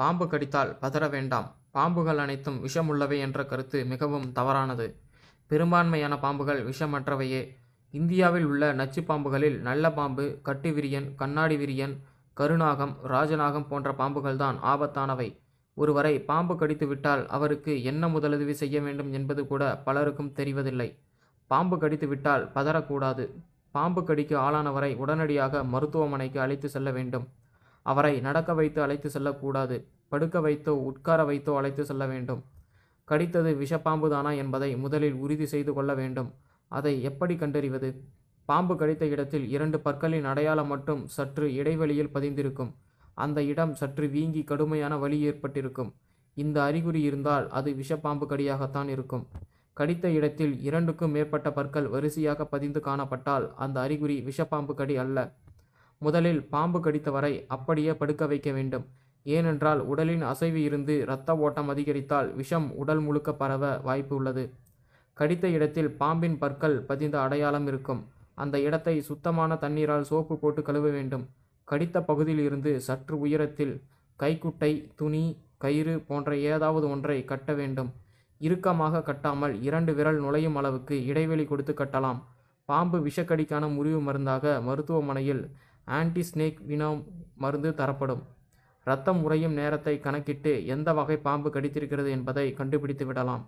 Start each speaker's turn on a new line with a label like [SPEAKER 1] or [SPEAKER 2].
[SPEAKER 1] பாம்பு கடித்தால் பதற வேண்டாம் பாம்புகள் அனைத்தும் விஷமுள்ளவை என்ற கருத்து மிகவும் தவறானது பெரும்பான்மையான பாம்புகள் விஷமற்றவையே இந்தியாவில் உள்ள நச்சு பாம்புகளில் நல்ல பாம்பு கட்டு விரியன் கண்ணாடி விரியன் கருநாகம் ராஜநாகம் போன்ற பாம்புகள்தான் ஆபத்தானவை ஒருவரை பாம்பு கடித்துவிட்டால் அவருக்கு என்ன முதலுதவி செய்ய வேண்டும் என்பது கூட பலருக்கும் தெரிவதில்லை பாம்பு கடித்துவிட்டால் பதறக்கூடாது பாம்பு கடிக்கு ஆளானவரை உடனடியாக மருத்துவமனைக்கு அழைத்து செல்ல வேண்டும் அவரை நடக்க வைத்து அழைத்து செல்லக்கூடாது படுக்க வைத்தோ உட்கார வைத்தோ அழைத்து செல்ல வேண்டும் கடித்தது விஷப்பாம்பு தானா என்பதை முதலில் உறுதி செய்து கொள்ள வேண்டும் அதை எப்படி கண்டறிவது பாம்பு கடித்த இடத்தில் இரண்டு பற்களின் அடையாளம் மட்டும் சற்று இடைவெளியில் பதிந்திருக்கும் அந்த இடம் சற்று வீங்கி கடுமையான வலி ஏற்பட்டிருக்கும் இந்த அறிகுறி இருந்தால் அது விஷப்பாம்பு கடியாகத்தான் இருக்கும் கடித்த இடத்தில் இரண்டுக்கும் மேற்பட்ட பற்கள் வரிசையாக பதிந்து காணப்பட்டால் அந்த அறிகுறி விஷப்பாம்பு கடி அல்ல முதலில் பாம்பு கடித்தவரை அப்படியே படுக்க வைக்க வேண்டும் ஏனென்றால் உடலின் அசைவு இருந்து இரத்த ஓட்டம் அதிகரித்தால் விஷம் உடல் முழுக்க பரவ வாய்ப்பு உள்ளது கடித்த இடத்தில் பாம்பின் பற்கள் பதிந்த அடையாளம் இருக்கும் அந்த இடத்தை சுத்தமான தண்ணீரால் சோப்பு போட்டு கழுவ வேண்டும் கடித்த பகுதியில் இருந்து சற்று உயரத்தில் கைக்குட்டை துணி கயிறு போன்ற ஏதாவது ஒன்றை கட்ட வேண்டும் இறுக்கமாக கட்டாமல் இரண்டு விரல் நுழையும் அளவுக்கு இடைவெளி கொடுத்து கட்டலாம் பாம்பு விஷக்கடிக்கான முறிவு மருந்தாக மருத்துவமனையில் ஆன்டி ஸ்னேக் வினோம் மருந்து தரப்படும் இரத்தம் உறையும் நேரத்தை கணக்கிட்டு எந்த வகை பாம்பு கடித்திருக்கிறது என்பதை கண்டுபிடித்து விடலாம்